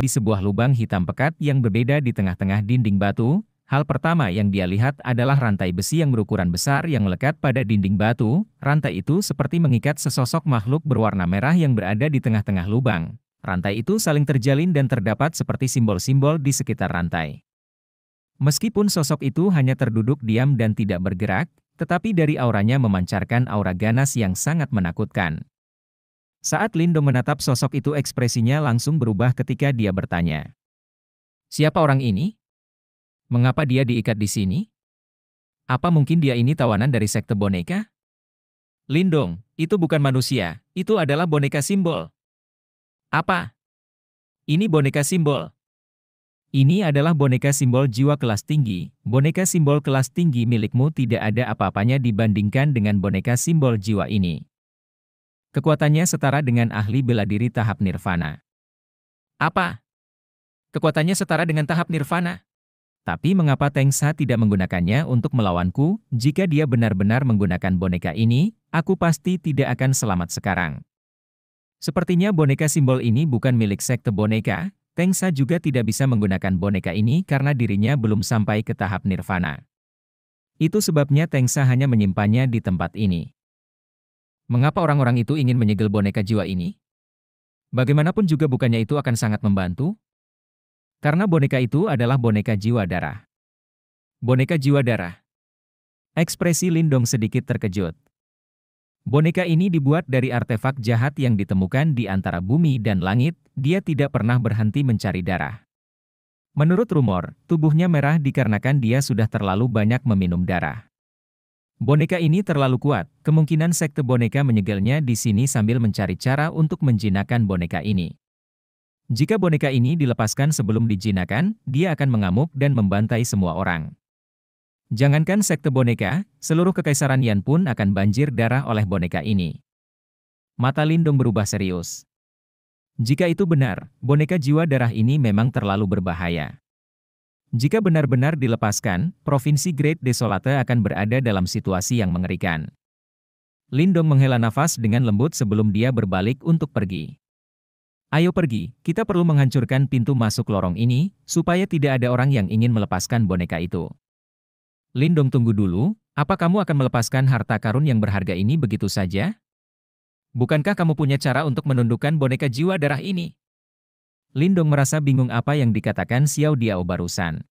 di sebuah lubang hitam pekat yang berbeda di tengah-tengah dinding batu, hal pertama yang dia lihat adalah rantai besi yang berukuran besar yang melekat pada dinding batu. Rantai itu seperti mengikat sesosok makhluk berwarna merah yang berada di tengah-tengah lubang. Rantai itu saling terjalin dan terdapat seperti simbol-simbol di sekitar rantai. Meskipun sosok itu hanya terduduk diam dan tidak bergerak, tetapi dari auranya memancarkan aura ganas yang sangat menakutkan. Saat Lindo menatap sosok itu ekspresinya langsung berubah ketika dia bertanya. Siapa orang ini? Mengapa dia diikat di sini? Apa mungkin dia ini tawanan dari sekte boneka? Lindong, itu bukan manusia, itu adalah boneka simbol. Apa? Ini boneka simbol. Ini adalah boneka simbol jiwa kelas tinggi. Boneka simbol kelas tinggi milikmu tidak ada apa-apanya dibandingkan dengan boneka simbol jiwa ini. Kekuatannya setara dengan ahli bela diri tahap nirvana. Apa? Kekuatannya setara dengan tahap nirvana? Tapi mengapa Tengsa tidak menggunakannya untuk melawanku? Jika dia benar-benar menggunakan boneka ini, aku pasti tidak akan selamat sekarang. Sepertinya boneka simbol ini bukan milik sekte boneka. Tengsa juga tidak bisa menggunakan boneka ini karena dirinya belum sampai ke tahap nirvana. Itu sebabnya Tengsa hanya menyimpannya di tempat ini. Mengapa orang-orang itu ingin menyegel boneka jiwa ini? Bagaimanapun juga bukannya itu akan sangat membantu, karena boneka itu adalah boneka jiwa darah. Boneka jiwa darah. Ekspresi Lindong sedikit terkejut. Boneka ini dibuat dari artefak jahat yang ditemukan di antara bumi dan langit, dia tidak pernah berhenti mencari darah. Menurut rumor, tubuhnya merah dikarenakan dia sudah terlalu banyak meminum darah. Boneka ini terlalu kuat, kemungkinan sekte boneka menyegelnya di sini sambil mencari cara untuk menjinakkan boneka ini. Jika boneka ini dilepaskan sebelum dijinakan, dia akan mengamuk dan membantai semua orang. Jangankan sekte boneka, seluruh kekaisaran Yan pun akan banjir darah oleh boneka ini. Mata Lindung berubah serius. Jika itu benar, boneka jiwa darah ini memang terlalu berbahaya. Jika benar-benar dilepaskan, provinsi Great Desolate akan berada dalam situasi yang mengerikan. Lindong menghela nafas dengan lembut sebelum dia berbalik untuk pergi. Ayo pergi, kita perlu menghancurkan pintu masuk lorong ini, supaya tidak ada orang yang ingin melepaskan boneka itu. Lindong tunggu dulu, apa kamu akan melepaskan harta karun yang berharga ini begitu saja? Bukankah kamu punya cara untuk menundukkan boneka jiwa darah ini? Lindong merasa bingung apa yang dikatakan Xiao Diao barusan.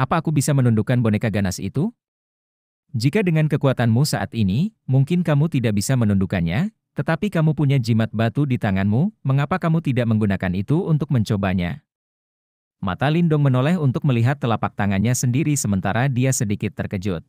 Apa aku bisa menundukkan boneka ganas itu? Jika dengan kekuatanmu saat ini, mungkin kamu tidak bisa menundukkannya, tetapi kamu punya jimat batu di tanganmu, mengapa kamu tidak menggunakan itu untuk mencobanya? Mata Lindong menoleh untuk melihat telapak tangannya sendiri sementara dia sedikit terkejut.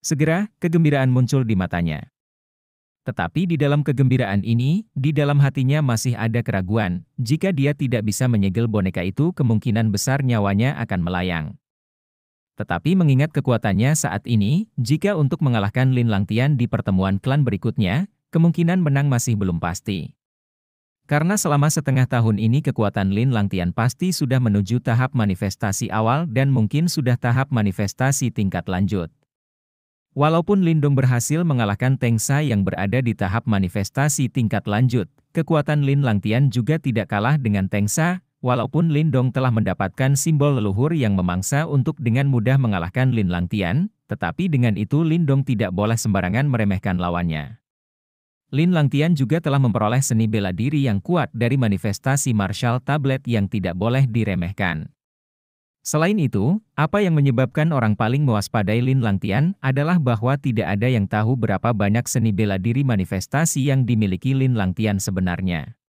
Segera, kegembiraan muncul di matanya. Tetapi di dalam kegembiraan ini, di dalam hatinya masih ada keraguan, jika dia tidak bisa menyegel boneka itu kemungkinan besar nyawanya akan melayang. Tetapi mengingat kekuatannya saat ini, jika untuk mengalahkan Lin Langtian di pertemuan klan berikutnya, kemungkinan menang masih belum pasti. Karena selama setengah tahun ini kekuatan Lin Langtian pasti sudah menuju tahap manifestasi awal dan mungkin sudah tahap manifestasi tingkat lanjut. Walaupun Lindong berhasil mengalahkan Teng yang berada di tahap manifestasi tingkat lanjut, kekuatan Lin Langtian juga tidak kalah dengan Tengsa. walaupun Lindong telah mendapatkan simbol leluhur yang memangsa untuk dengan mudah mengalahkan Lin Langtian, tetapi dengan itu Lindong tidak boleh sembarangan meremehkan lawannya. Lin Langtian juga telah memperoleh seni bela diri yang kuat dari manifestasi Marshall tablet yang tidak boleh diremehkan. Selain itu, apa yang menyebabkan orang paling mewaspadai Lin Langtian adalah bahwa tidak ada yang tahu berapa banyak seni bela diri manifestasi yang dimiliki Lin Langtian sebenarnya.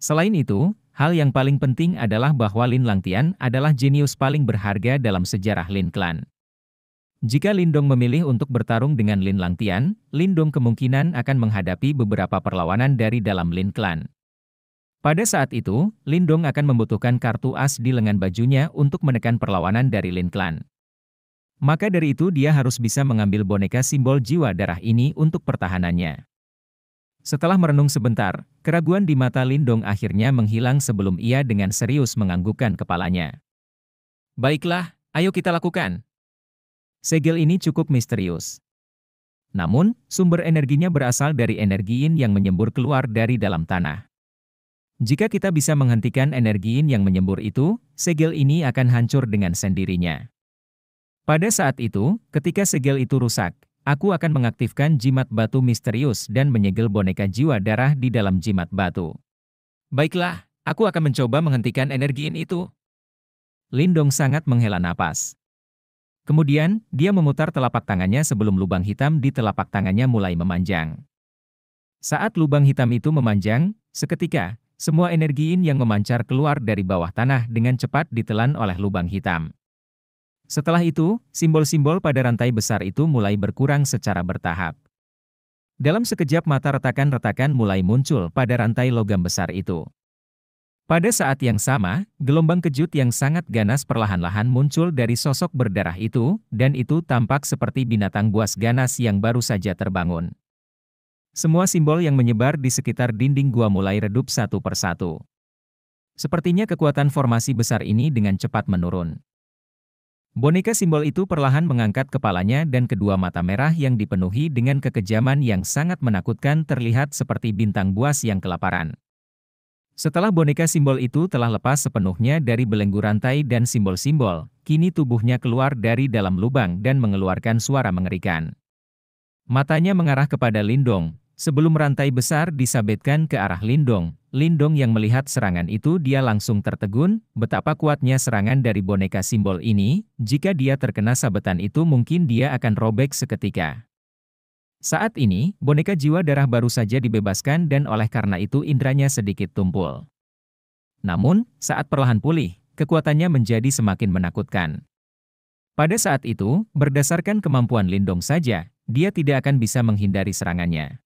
Selain itu, hal yang paling penting adalah bahwa Lin Langtian adalah jenius paling berharga dalam sejarah Lin Clan. Jika Lindong memilih untuk bertarung dengan Lin Langtian, Lindong kemungkinan akan menghadapi beberapa perlawanan dari dalam Lin Clan. Pada saat itu, Lindong akan membutuhkan kartu as di lengan bajunya untuk menekan perlawanan dari Lin Clan. Maka dari itu dia harus bisa mengambil boneka simbol jiwa darah ini untuk pertahanannya. Setelah merenung sebentar, keraguan di mata Lindong akhirnya menghilang sebelum ia dengan serius menganggukkan kepalanya. Baiklah, ayo kita lakukan. Segel ini cukup misterius. Namun, sumber energinya berasal dari energi yin yang menyembur keluar dari dalam tanah. Jika kita bisa menghentikan energi yin yang menyembur itu, segel ini akan hancur dengan sendirinya. Pada saat itu, ketika segel itu rusak, aku akan mengaktifkan jimat batu misterius dan menyegel boneka jiwa darah di dalam jimat batu. Baiklah, aku akan mencoba menghentikan energi yin itu. Lindong sangat menghela napas. Kemudian, dia memutar telapak tangannya sebelum lubang hitam di telapak tangannya mulai memanjang. Saat lubang hitam itu memanjang, seketika, semua energi yin yang memancar keluar dari bawah tanah dengan cepat ditelan oleh lubang hitam. Setelah itu, simbol-simbol pada rantai besar itu mulai berkurang secara bertahap. Dalam sekejap mata retakan-retakan mulai muncul pada rantai logam besar itu. Pada saat yang sama, gelombang kejut yang sangat ganas perlahan-lahan muncul dari sosok berdarah itu, dan itu tampak seperti binatang buas ganas yang baru saja terbangun. Semua simbol yang menyebar di sekitar dinding gua mulai redup satu persatu. Sepertinya kekuatan formasi besar ini dengan cepat menurun. Boneka simbol itu perlahan mengangkat kepalanya dan kedua mata merah yang dipenuhi dengan kekejaman yang sangat menakutkan terlihat seperti bintang buas yang kelaparan. Setelah boneka simbol itu telah lepas sepenuhnya dari belenggu rantai dan simbol-simbol, kini tubuhnya keluar dari dalam lubang dan mengeluarkan suara mengerikan. Matanya mengarah kepada Lindong, Sebelum rantai besar disabetkan ke arah Lindong, Lindong yang melihat serangan itu dia langsung tertegun, betapa kuatnya serangan dari boneka simbol ini, jika dia terkena sabetan itu mungkin dia akan robek seketika. Saat ini, boneka jiwa darah baru saja dibebaskan dan oleh karena itu indranya sedikit tumpul. Namun, saat perlahan pulih, kekuatannya menjadi semakin menakutkan. Pada saat itu, berdasarkan kemampuan Lindong saja, dia tidak akan bisa menghindari serangannya.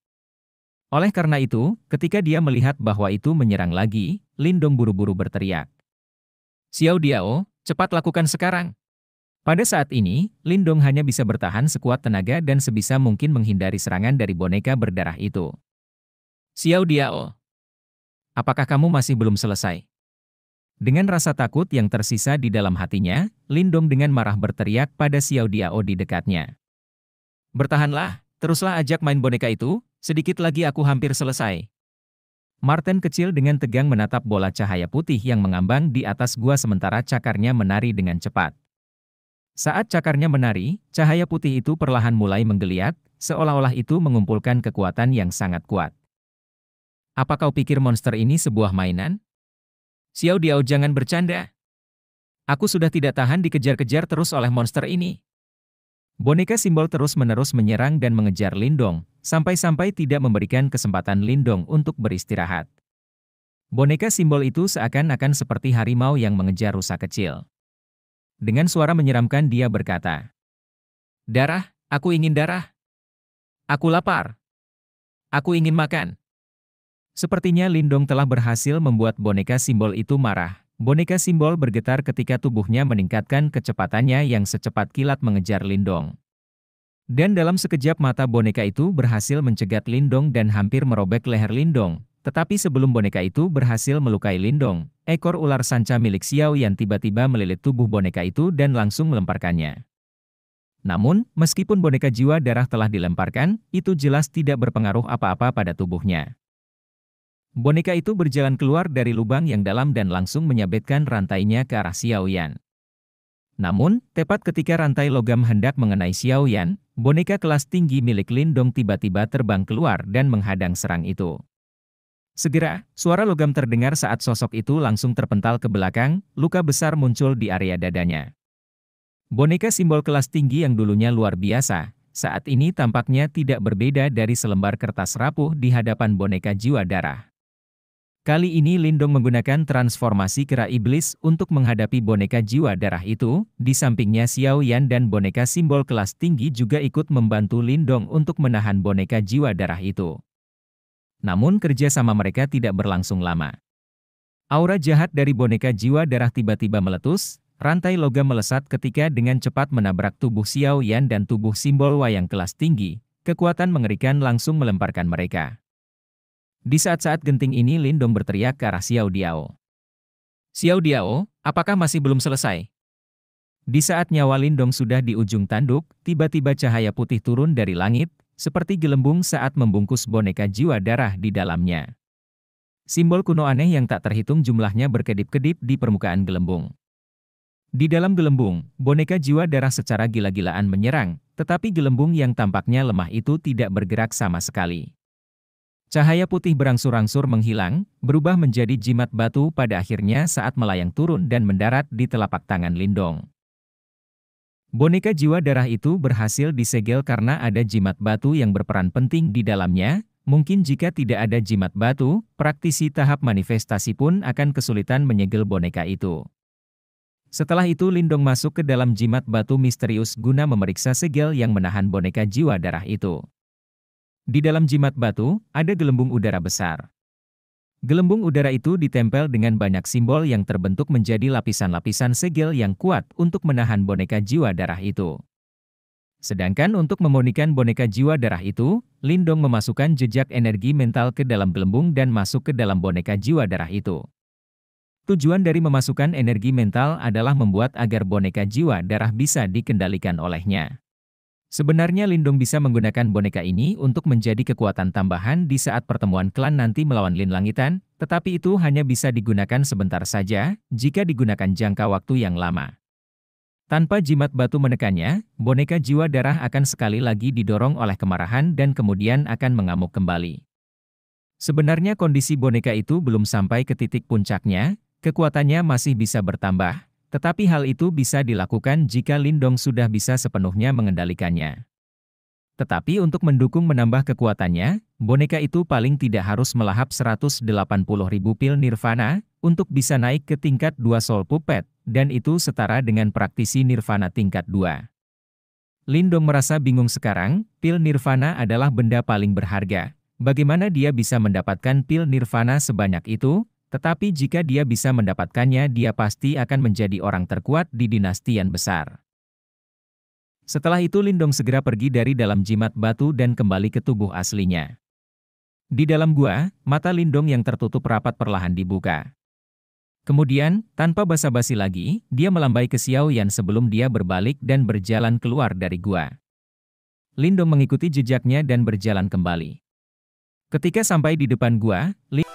Oleh karena itu, ketika dia melihat bahwa itu menyerang lagi, Lindong buru-buru berteriak. Xiao Diao, cepat lakukan sekarang. Pada saat ini, Lindong hanya bisa bertahan sekuat tenaga dan sebisa mungkin menghindari serangan dari boneka berdarah itu. Xiao Diao, apakah kamu masih belum selesai? Dengan rasa takut yang tersisa di dalam hatinya, Lindong dengan marah berteriak pada Xiao Diao di dekatnya. Bertahanlah, teruslah ajak main boneka itu, Sedikit lagi aku hampir selesai. Martin kecil dengan tegang menatap bola cahaya putih yang mengambang di atas gua sementara cakarnya menari dengan cepat. Saat cakarnya menari, cahaya putih itu perlahan mulai menggeliat, seolah-olah itu mengumpulkan kekuatan yang sangat kuat. Apa kau pikir monster ini sebuah mainan? Xiao Diao jangan bercanda. Aku sudah tidak tahan dikejar-kejar terus oleh monster ini. Boneka simbol terus-menerus menyerang dan mengejar Lindong, sampai-sampai tidak memberikan kesempatan Lindong untuk beristirahat. Boneka simbol itu seakan-akan seperti harimau yang mengejar rusa kecil. Dengan suara menyeramkan dia berkata, Darah, aku ingin darah. Aku lapar. Aku ingin makan. Sepertinya Lindong telah berhasil membuat boneka simbol itu marah, Boneka simbol bergetar ketika tubuhnya meningkatkan kecepatannya yang secepat kilat mengejar Lindong. Dan dalam sekejap mata boneka itu berhasil mencegat Lindong dan hampir merobek leher Lindong. Tetapi sebelum boneka itu berhasil melukai Lindong, ekor ular sanca milik Xiao yang tiba-tiba melilit tubuh boneka itu dan langsung melemparkannya. Namun, meskipun boneka jiwa darah telah dilemparkan, itu jelas tidak berpengaruh apa-apa pada tubuhnya. Boneka itu berjalan keluar dari lubang yang dalam dan langsung menyabetkan rantainya ke arah Xiaoyan. Namun, tepat ketika rantai logam hendak mengenai Xiaoyan, boneka kelas tinggi milik Lin Dong tiba-tiba terbang keluar dan menghadang serang itu. Segera, suara logam terdengar saat sosok itu langsung terpental ke belakang, luka besar muncul di area dadanya. Boneka simbol kelas tinggi yang dulunya luar biasa, saat ini tampaknya tidak berbeda dari selembar kertas rapuh di hadapan boneka jiwa darah. Kali ini Lindong menggunakan transformasi kera iblis untuk menghadapi boneka jiwa darah itu, di sampingnya Xiao Yan dan boneka simbol kelas tinggi juga ikut membantu Lindong untuk menahan boneka jiwa darah itu. Namun kerja sama mereka tidak berlangsung lama. Aura jahat dari boneka jiwa darah tiba-tiba meletus, rantai logam melesat ketika dengan cepat menabrak tubuh Xiao Yan dan tubuh simbol wayang kelas tinggi, kekuatan mengerikan langsung melemparkan mereka. Di saat-saat genting ini Lindong berteriak ke arah Xiao Diao. Xiao Diao, apakah masih belum selesai? Di saat nyawa Lindong sudah di ujung tanduk, tiba-tiba cahaya putih turun dari langit, seperti gelembung saat membungkus boneka jiwa darah di dalamnya. Simbol kuno aneh yang tak terhitung jumlahnya berkedip-kedip di permukaan gelembung. Di dalam gelembung, boneka jiwa darah secara gila-gilaan menyerang, tetapi gelembung yang tampaknya lemah itu tidak bergerak sama sekali. Cahaya putih berangsur-angsur menghilang, berubah menjadi jimat batu pada akhirnya saat melayang turun dan mendarat di telapak tangan Lindong. Boneka jiwa darah itu berhasil disegel karena ada jimat batu yang berperan penting di dalamnya, mungkin jika tidak ada jimat batu, praktisi tahap manifestasi pun akan kesulitan menyegel boneka itu. Setelah itu Lindong masuk ke dalam jimat batu misterius guna memeriksa segel yang menahan boneka jiwa darah itu. Di dalam jimat batu, ada gelembung udara besar. Gelembung udara itu ditempel dengan banyak simbol yang terbentuk menjadi lapisan-lapisan segel yang kuat untuk menahan boneka jiwa darah itu. Sedangkan untuk memonikan boneka jiwa darah itu, Lindong memasukkan jejak energi mental ke dalam gelembung dan masuk ke dalam boneka jiwa darah itu. Tujuan dari memasukkan energi mental adalah membuat agar boneka jiwa darah bisa dikendalikan olehnya. Sebenarnya Lindung bisa menggunakan boneka ini untuk menjadi kekuatan tambahan di saat pertemuan klan nanti melawan Lin Langitan, tetapi itu hanya bisa digunakan sebentar saja jika digunakan jangka waktu yang lama. Tanpa jimat batu menekannya, boneka jiwa darah akan sekali lagi didorong oleh kemarahan dan kemudian akan mengamuk kembali. Sebenarnya kondisi boneka itu belum sampai ke titik puncaknya, kekuatannya masih bisa bertambah, tetapi hal itu bisa dilakukan jika Lindong sudah bisa sepenuhnya mengendalikannya. Tetapi untuk mendukung menambah kekuatannya, boneka itu paling tidak harus melahap 180.000 pil nirvana untuk bisa naik ke tingkat 2 soul puppet, dan itu setara dengan praktisi nirvana tingkat 2. Lindong merasa bingung sekarang, pil nirvana adalah benda paling berharga. Bagaimana dia bisa mendapatkan pil nirvana sebanyak itu, tetapi jika dia bisa mendapatkannya dia pasti akan menjadi orang terkuat di dinasti yang besar. Setelah itu Lindong segera pergi dari dalam jimat batu dan kembali ke tubuh aslinya. Di dalam gua, mata Lindong yang tertutup rapat perlahan dibuka. Kemudian, tanpa basa-basi lagi, dia melambai ke Xiao Yan sebelum dia berbalik dan berjalan keluar dari gua. Lindong mengikuti jejaknya dan berjalan kembali. Ketika sampai di depan gua, Lin